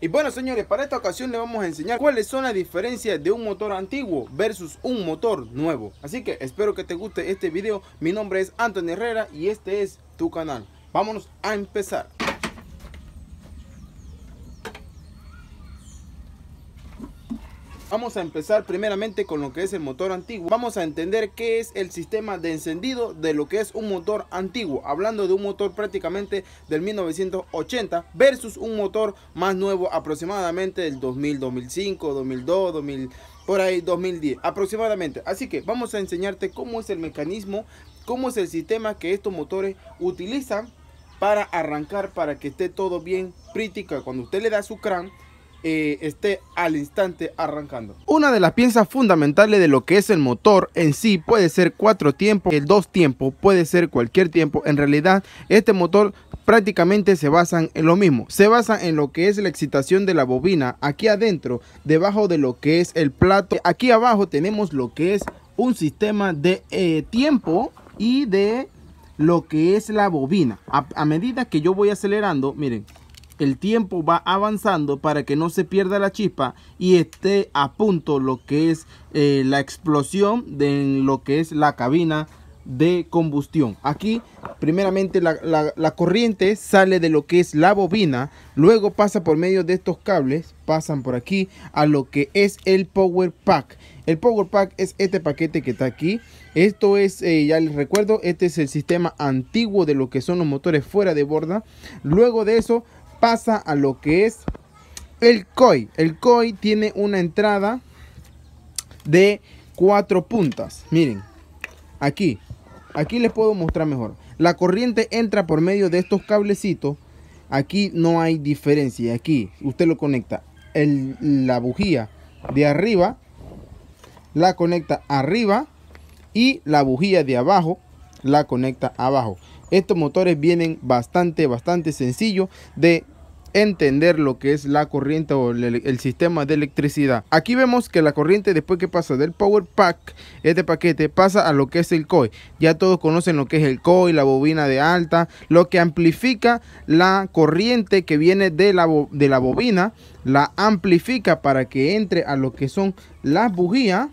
Y bueno señores, para esta ocasión les vamos a enseñar cuáles son las diferencias de un motor antiguo versus un motor nuevo. Así que espero que te guste este video, mi nombre es Antonio Herrera y este es tu canal. Vámonos a empezar. Vamos a empezar primeramente con lo que es el motor antiguo. Vamos a entender qué es el sistema de encendido de lo que es un motor antiguo. Hablando de un motor prácticamente del 1980 versus un motor más nuevo aproximadamente del 2000, 2005, 2002, 2000 por ahí 2010 aproximadamente. Así que vamos a enseñarte cómo es el mecanismo, cómo es el sistema que estos motores utilizan para arrancar, para que esté todo bien crítica. Cuando usted le da su crán, eh, esté al instante arrancando. Una de las piezas fundamentales de lo que es el motor en sí puede ser cuatro tiempos, el dos tiempos, puede ser cualquier tiempo. En realidad, este motor prácticamente se basan en lo mismo. Se basa en lo que es la excitación de la bobina aquí adentro, debajo de lo que es el plato. Aquí abajo tenemos lo que es un sistema de eh, tiempo y de lo que es la bobina. a medida que yo voy acelerando, miren, el tiempo va avanzando para que no se pierda la chispa y esté a punto lo que es eh, la explosión de lo que es la cabina de combustión aquí primeramente la, corriente sale de lo que es la bobina luego pasa por medio de estos cables pasan por aquí a lo que es el power pack el power pack es este paquete que está aquí esto es eh, ya les recuerdo este es el sistema antiguo de lo que son los motores fuera de borda luego de eso pasa a lo que es el COI. El COI tiene una entrada de cuatro puntas. Miren, aquí, aquí les puedo mostrar mejor. La corriente entra por medio de estos cablecitos. Aquí no hay diferencia. Aquí usted lo conecta. El, la bujía de arriba la conecta arriba y la bujía de abajo la conecta abajo. Estos motores vienen bastante, bastante sencillo de entender lo que es la corriente o el, sistema de electricidad. Aquí vemos que la corriente después que pasa del power pack, este paquete pasa a lo que es el coil. Ya todos conocen lo que es el coil, la bobina de alta, lo que amplifica la corriente que viene de la, de la bobina, la amplifica para que entre a lo que son las bujías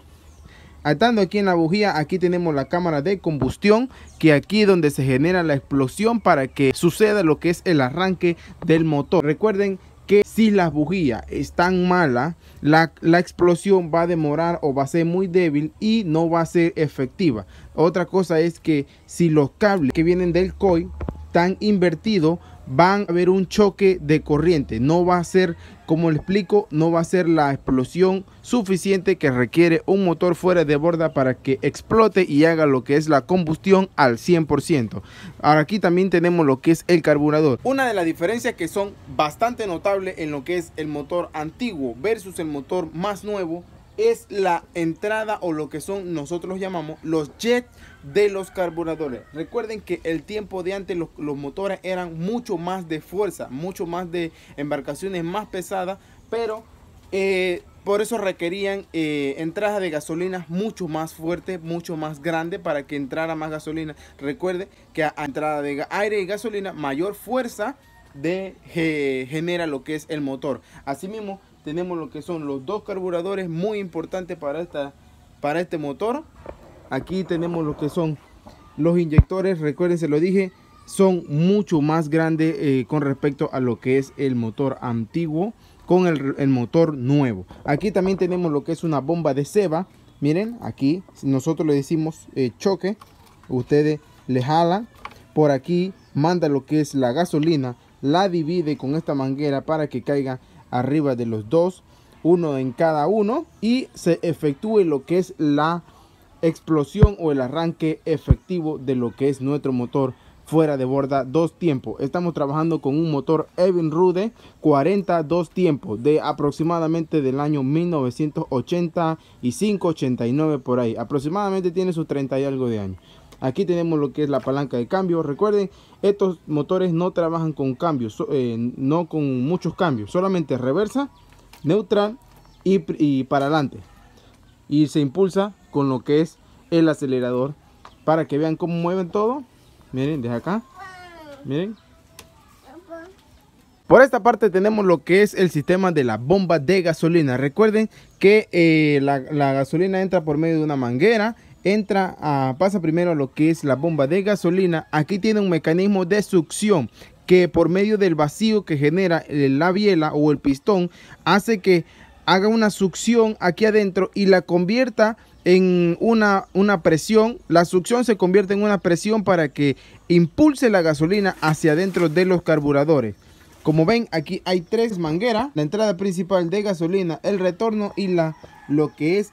Atando aquí en la bujía, aquí tenemos la cámara de combustión, que aquí es donde se genera la explosión para que suceda lo que es el arranque del motor. Recuerden que si las bujías están malas, la, la, explosión va a demorar o va a ser muy débil y no va a ser efectiva. Otra cosa es que si los cables que vienen del COI están invertidos, van a haber un choque de corriente, no va a ser como le explico, no va a ser la explosión suficiente que requiere un motor fuera de borda para que explote y haga lo que es la combustión al 100%. Ahora aquí también tenemos lo que es el carburador. Una de las diferencias que son bastante notables en lo que es el motor antiguo versus el motor más nuevo es la entrada o lo que son nosotros llamamos los jets de los carburadores. Recuerden que el tiempo de antes los, motores eran mucho más de fuerza, mucho más de embarcaciones más pesadas, pero eh, por eso requerían eh, entrada de gasolina mucho más fuerte, mucho más grande para que entrara más gasolina. Recuerde que a, entrada de aire y gasolina mayor fuerza de, eh, genera lo que es el motor. Asimismo, tenemos lo que son los dos carburadores muy importantes para, esta, para este motor. Aquí tenemos lo que son los inyectores, recuerden se lo dije, son mucho más grandes eh, con respecto a lo que es el motor antiguo con el, motor nuevo. Aquí también tenemos lo que es una bomba de ceba. Miren, aquí nosotros le decimos eh, choque. Ustedes le jalan. Por aquí manda lo que es la gasolina. La divide con esta manguera para que caiga arriba de los dos, uno en cada uno y se efectúe lo que es la explosión o el arranque efectivo de lo que es nuestro motor fuera de borda dos tiempos. Estamos trabajando con un motor Evinrude 40 dos tiempos de aproximadamente del año 1985-89 por ahí. Aproximadamente tiene sus 30 y algo de años. Aquí tenemos lo que es la palanca de cambio. Recuerden, estos motores no trabajan con cambios, eh, no con muchos cambios, solamente reversa, neutral y, para adelante. Y se impulsa con lo que es el acelerador para que vean cómo mueven todo. Miren, desde acá. Miren. Por esta parte tenemos lo que es el sistema de la bomba de gasolina. Recuerden que eh, la gasolina entra por medio de una manguera entra a, pasa primero a lo que es la bomba de gasolina. Aquí tiene un mecanismo de succión que por medio del vacío que genera eh, la biela o el pistón hace que haga una succión aquí adentro y la convierta en una, una presión. La succión se convierte en una presión para que impulse la gasolina hacia adentro de los carburadores. Como ven, aquí hay tres mangueras, la entrada principal de gasolina, el retorno y la, lo que es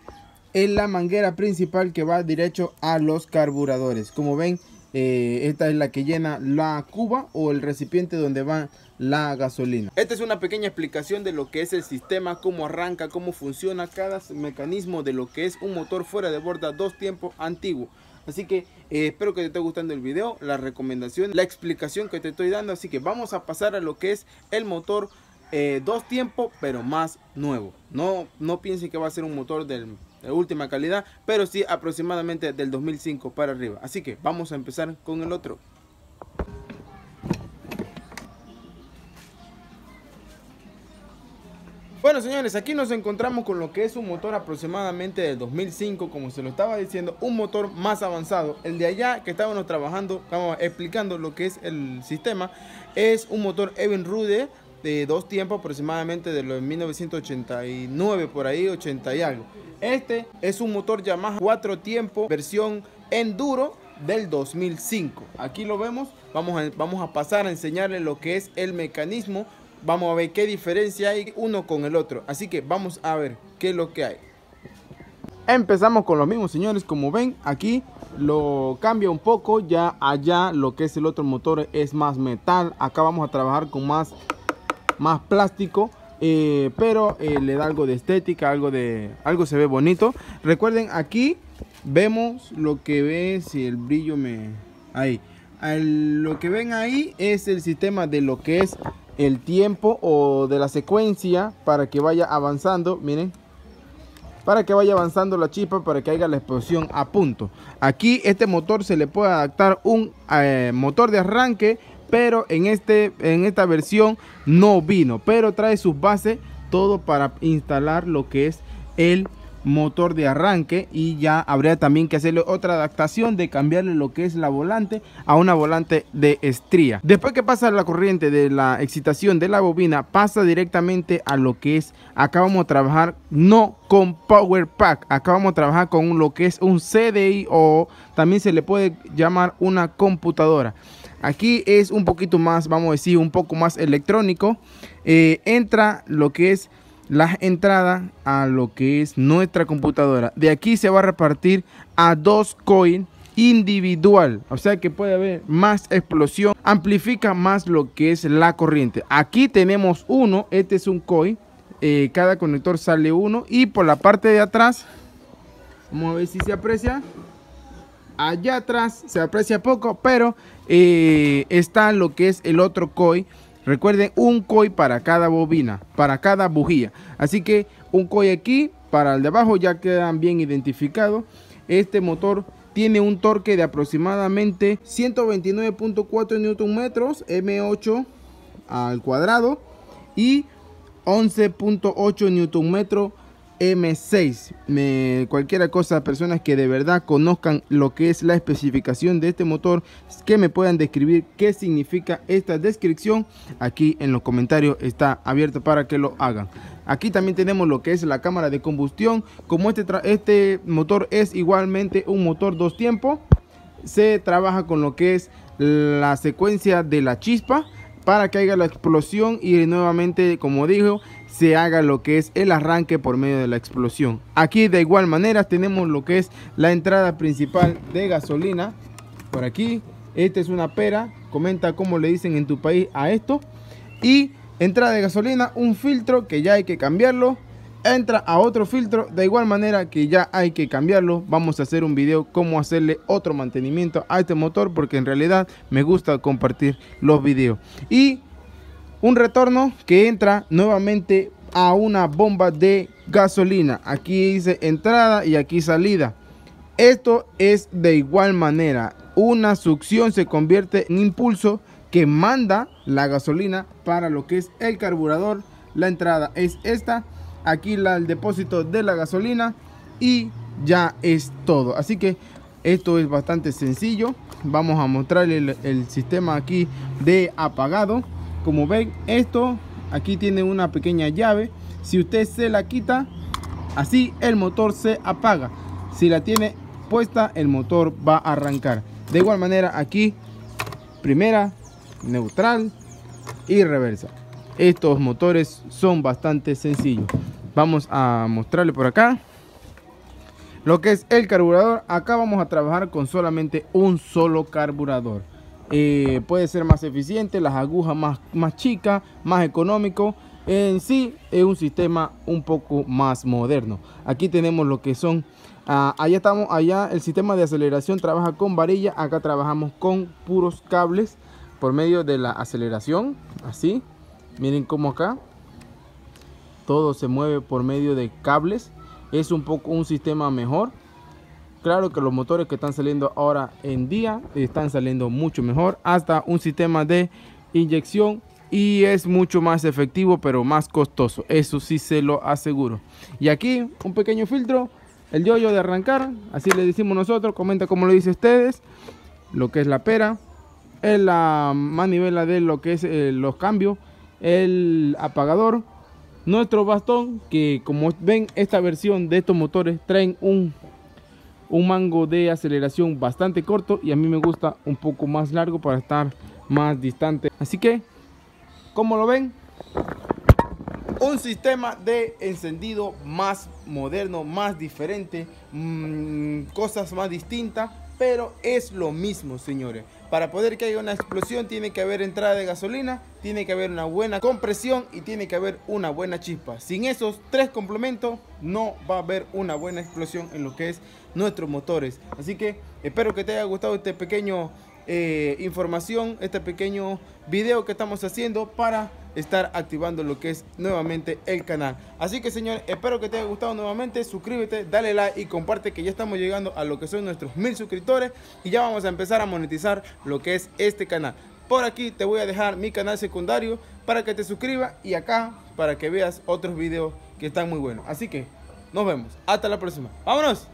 es la manguera principal que va derecho a los carburadores. Como ven, eh, esta es la que llena la cuba o el recipiente donde va la gasolina. Esta es una pequeña explicación de lo que es el sistema, cómo arranca, cómo funciona cada mecanismo de lo que es un motor fuera de borda dos tiempos antiguo. Así que eh, espero que te esté gustando el video, la recomendación, la explicación que te estoy dando. Así que vamos a pasar a lo que es el motor eh, dos tiempos, pero más nuevo. No, no piensen que va a ser un motor de última calidad, pero sí aproximadamente del 2005 para arriba. Así que vamos a empezar con el otro. Bueno señores, aquí nos encontramos con lo que es un motor aproximadamente del 2005, como se lo estaba diciendo, un motor más avanzado. El de allá que estábamos trabajando, vamos explicando lo que es el sistema, es un motor Evinrude de este, dos tiempos aproximadamente de los 1989 por ahí 80 y algo este es un motor Yamaha cuatro tiempos versión enduro del 2005 aquí lo vemos vamos a, vamos a pasar a enseñarle lo que es el mecanismo vamos a ver qué diferencia hay uno con el otro así que vamos a ver qué es lo que hay empezamos con lo mismo señores como ven aquí lo cambia un poco ya allá lo que es el otro motor es más metal acá vamos a trabajar con más más plástico. Eh, pero eh, le da algo de estética, algo de algo se ve bonito. Recuerden, aquí vemos lo que ve si el brillo me ahí. lo que ven ahí es el sistema de lo que es el tiempo o de la secuencia para que vaya avanzando, miren. Para que vaya avanzando la chispa, para que haya la explosión a punto. Aquí este motor se le puede adaptar un eh, motor de arranque pero en, este, en esta versión no vino, pero trae sus bases, todo para instalar lo que es el motor de arranque y ya habría también que hacerle otra adaptación de cambiarle lo que es la volante a una volante de estría después que pasa la corriente de la excitación de la bobina pasa directamente a lo que es acá vamos a trabajar no con power pack acá vamos a trabajar con lo que es un CDI o también se le puede llamar una computadora aquí es un poquito más vamos a decir un poco más electrónico eh, entra lo que es las entradas a lo que es nuestra computadora. De aquí se va a repartir a dos coins individual, o sea que puede haber más explosión, amplifica más lo que es la corriente. Aquí tenemos uno, este es un coin, eh, cada conector sale uno y por la parte de atrás, vamos a ver si se aprecia, allá atrás se aprecia poco, pero eh, está lo que es el otro coin Recuerden, un COI para cada bobina, para cada bujía. Así que un COI aquí para el de abajo ya quedan bien identificados. Este motor tiene un torque de aproximadamente 129.4 Nm, M8 al cuadrado y 11.8 Nm M6. Me, cualquiera cosa, personas que de verdad conozcan lo que es la especificación de este motor, que me puedan describir qué significa esta descripción, aquí en los comentarios está abierto para que lo hagan. Aquí también tenemos lo que es la cámara de combustión. Como este, este motor es igualmente un motor dos tiempos, se trabaja con lo que es la secuencia de la chispa para que haya la explosión y nuevamente, como digo, se haga lo que es el arranque por medio de la explosión. Aquí de igual manera tenemos lo que es la entrada principal de gasolina. Por aquí, esta es una pera, comenta cómo le dicen en tu país a esto. Y entrada de gasolina, un filtro que ya hay que cambiarlo. Entra a otro filtro, de igual manera que ya hay que cambiarlo. Vamos a hacer un video cómo hacerle otro mantenimiento a este motor porque en realidad me gusta compartir los videos. Y un retorno que entra nuevamente a una bomba de gasolina. Aquí dice entrada y aquí salida. Esto es de igual manera. Una succión se convierte en impulso que manda la gasolina para lo que es el carburador. La entrada es esta. Aquí el depósito de la gasolina. Y ya es todo. Así que esto es bastante sencillo. Vamos a mostrarle el sistema aquí de apagado como ven esto aquí tiene una pequeña llave si usted se la quita así el motor se apaga si la tiene puesta el motor va a arrancar de igual manera aquí primera neutral y reversa estos motores son bastante sencillos vamos a mostrarle por acá lo que es el carburador acá vamos a trabajar con solamente un solo carburador eh, puede ser más eficiente, las agujas más, más chicas, más económico. En sí es un sistema un poco más moderno. Aquí tenemos lo que son, ah, allá estamos, allá el sistema de aceleración trabaja con varilla, acá trabajamos con puros cables por medio de la aceleración, así. Miren como acá todo se mueve por medio de cables. Es un poco un sistema mejor Claro que los motores que están saliendo ahora en día están saliendo mucho mejor. Hasta un sistema de inyección y es mucho más efectivo pero más costoso. Eso sí se lo aseguro. Y aquí un pequeño filtro. El yoyo de arrancar. Así le decimos nosotros. Comenta cómo lo dice ustedes. Lo que es la pera. En la manivela de lo que es eh, los cambios. El apagador. Nuestro bastón. Que como ven esta versión de estos motores traen un un mango de aceleración bastante corto y a mí me gusta un poco más largo para estar más distante. Así que, como lo ven, un sistema de encendido más moderno, más diferente, mm, cosas más distintas pero es lo mismo, señores. Para poder que haya una explosión tiene que haber entrada de gasolina, tiene que haber una buena compresión y tiene que haber una buena chispa. Sin esos tres complementos no va a haber una buena explosión en lo que es nuestros motores. Así que espero que te haya gustado este pequeño eh, información, este pequeño video que estamos haciendo para estar activando lo que es nuevamente el canal. Así que señor, espero que te haya gustado nuevamente. Suscríbete, dale like y comparte que ya estamos llegando a lo que son nuestros mil suscriptores y ya vamos a empezar a monetizar lo que es este canal. Por aquí te voy a dejar mi canal secundario para que te suscribas y acá para que veas otros videos que están muy buenos. Así que nos vemos. Hasta la próxima. ¡Vámonos!